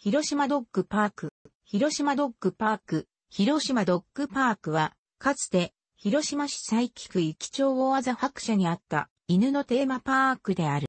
広島ドッグパーク、広島ドッグパーク、広島ドッグパークは、かつて、広島市佐伯区域町大技白社にあった犬のテーマパークである。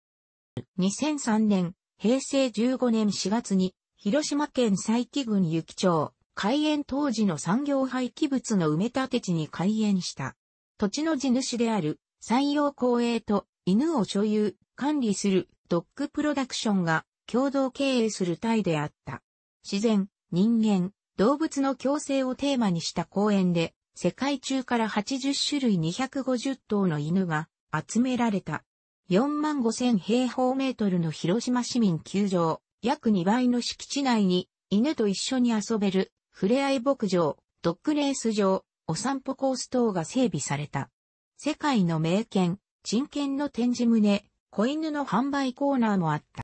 2003年、平成15年4月に、広島県佐伯郡幸町、開園当時の産業廃棄物の埋め立て地に開園した。土地の地主である、山陽公営と犬を所有、管理するドッグプロダクションが共同経営するタイであった。自然、人間、動物の共生をテーマにした公園で、世界中から80種類250頭の犬が集められた。4万5000平方メートルの広島市民球場、約2倍の敷地内に犬と一緒に遊べる、ふれあい牧場、ドッグレース場、お散歩コース等が整備された。世界の名犬、人犬の展示棟、子犬の販売コーナーもあった。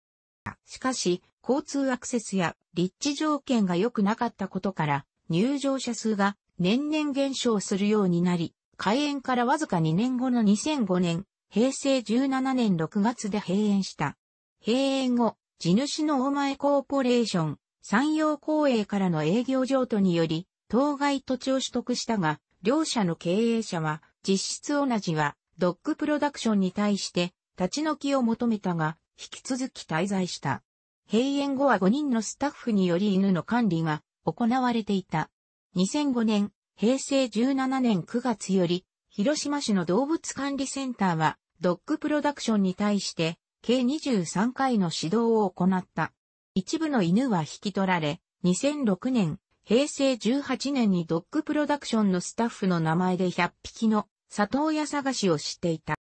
しかし、交通アクセスや立地条件が良くなかったことから、入場者数が年々減少するようになり、開園からわずか2年後の2005年、平成17年6月で閉園した。閉園後、地主の大前コーポレーション、山陽公営からの営業譲渡により、当該土地を取得したが、両社の経営者は、実質同じは、ドッグプロダクションに対して、立ち退きを求めたが、引き続き滞在した。閉園後は5人のスタッフにより犬の管理が行われていた。2005年、平成17年9月より、広島市の動物管理センターは、ドッグプロダクションに対して、計23回の指導を行った。一部の犬は引き取られ、2006年、平成18年にドッグプロダクションのスタッフの名前で100匹の里親探しをしていた。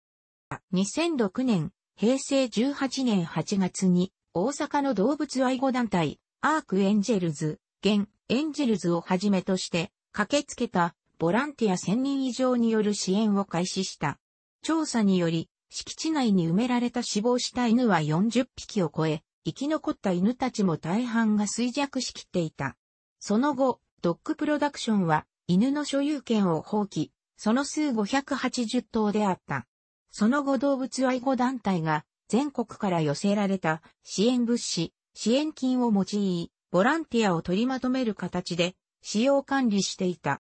2006年、平成18年8月に大阪の動物愛護団体、アークエンジェルズ、現エンジェルズをはじめとして駆けつけたボランティア1000人以上による支援を開始した。調査により、敷地内に埋められた死亡した犬は40匹を超え、生き残った犬たちも大半が衰弱しきっていた。その後、ドッグプロダクションは犬の所有権を放棄、その数580頭であった。その後動物愛護団体が全国から寄せられた支援物資、支援金を用い、ボランティアを取りまとめる形で使用管理していた。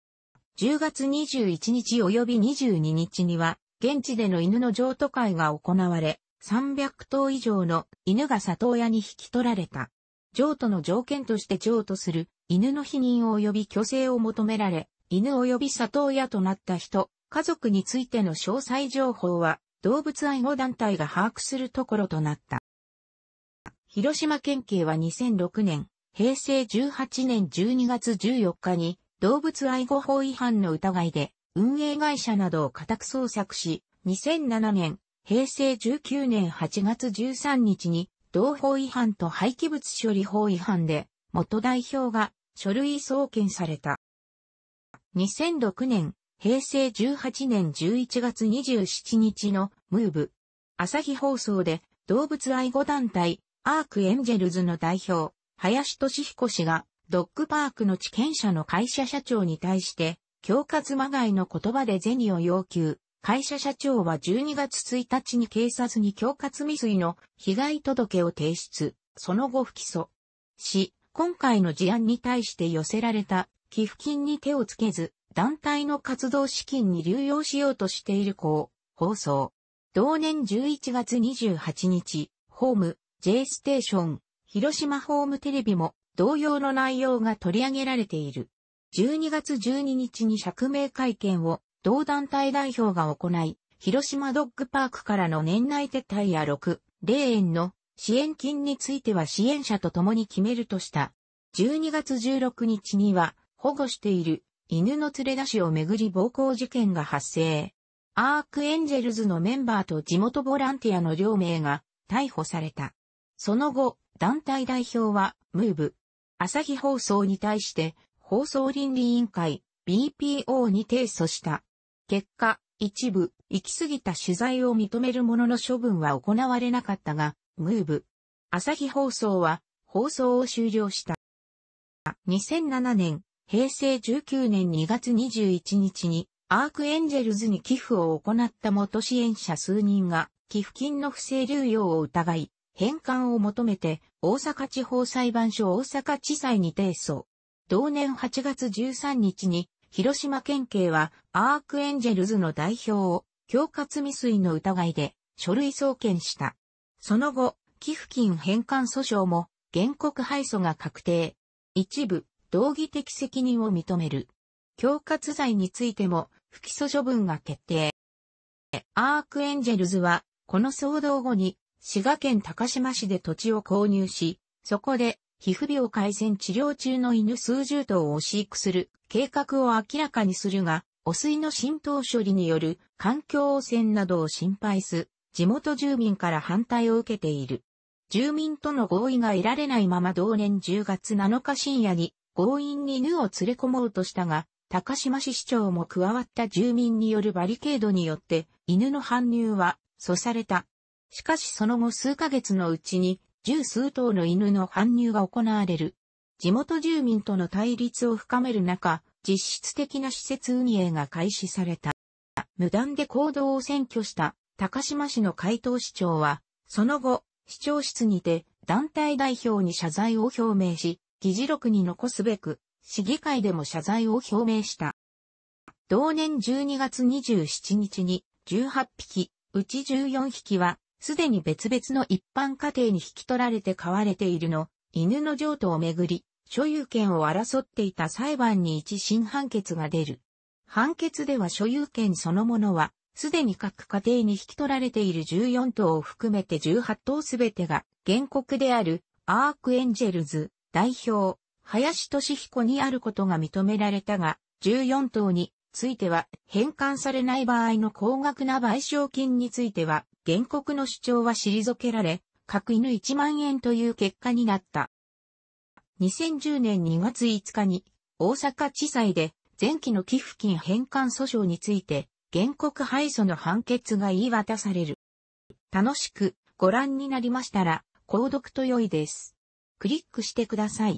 10月21日及び22日には、現地での犬の譲渡会が行われ、300頭以上の犬が里親に引き取られた。譲渡の条件として譲渡する犬の否認及び虚勢を求められ、犬及び里親となった人、家族についての詳細情報は動物愛護団体が把握するところとなった。広島県警は2006年、平成18年12月14日に動物愛護法違反の疑いで運営会社などを家宅捜索し、2007年、平成19年8月13日に同法違反と廃棄物処理法違反で元代表が書類送検された。2006年、平成18年11月27日のムーブ、朝日放送で動物愛護団体、アークエンジェルズの代表、林俊彦氏が、ドッグパークの地権者の会社社長に対して、恐喝まがいの言葉で銭を要求。会社社長は12月1日に警察に恐喝未遂の被害届を提出、その後不起訴。し、今回の事案に対して寄せられた寄付金に手をつけず、団体の活動資金に流用しようとしている校、放送。同年11月28日、ホーム、J ステーション、広島ホームテレビも同様の内容が取り上げられている。12月12日に釈明会見を同団体代表が行い、広島ドッグパークからの年内撤退や6、霊園の支援金については支援者と共に決めるとした。12月16日には保護している犬の連れ出しをめぐり暴行事件が発生。アークエンジェルズのメンバーと地元ボランティアの両名が逮捕された。その後、団体代表は、ムーブ、朝日放送に対して、放送倫理委員会、BPO に提訴した。結果、一部、行き過ぎた取材を認めるものの処分は行われなかったが、ムーブ、朝日放送は、放送を終了した。2007年、平成19年2月21日に、アークエンジェルズに寄付を行った元支援者数人が、寄付金の不正流用を疑い、返還を求めて、大阪地方裁判所大阪地裁に提訴。同年8月13日に、広島県警は、アークエンジェルズの代表を、恐喝未遂の疑いで、書類送検した。その後、寄付金返還訴訟も、原告敗訴が確定。一部、道義的責任を認める。恐喝罪についても不起訴処分が決定。アークエンジェルズは、この騒動後に、滋賀県高島市で土地を購入し、そこで、皮膚病改善治療中の犬数十頭を飼育する計画を明らかにするが、汚水の浸透処理による環境汚染などを心配す、地元住民から反対を受けている。住民との合意が得られないまま同年10月7日深夜に強引に犬を連れ込もうとしたが、高島市市長も加わった住民によるバリケードによって犬の搬入は阻された。しかしその後数ヶ月のうちに十数頭の犬の搬入が行われる。地元住民との対立を深める中、実質的な施設運営が開始された。無断で行動を占拠した高島市の回答市長は、その後、市長室にて団体代表に謝罪を表明し、議事録に残すべく、市議会でも謝罪を表明した。同年12月27日に18匹、うち14匹は、すでに別々の一般家庭に引き取られて飼われているの、犬の譲渡をめぐり、所有権を争っていた裁判に一審判決が出る。判決では所有権そのものは、すでに各家庭に引き取られている14頭を含めて18頭すべてが、原告である、アークエンジェルズ、代表、林俊彦にあることが認められたが、14等については返還されない場合の高額な賠償金については、原告の主張は退けられ、各犬1万円という結果になった。2010年2月5日に大阪地裁で前期の寄付金返還訴訟について原告敗訴の判決が言い渡される。楽しくご覧になりましたら購読と良いです。クリックしてください。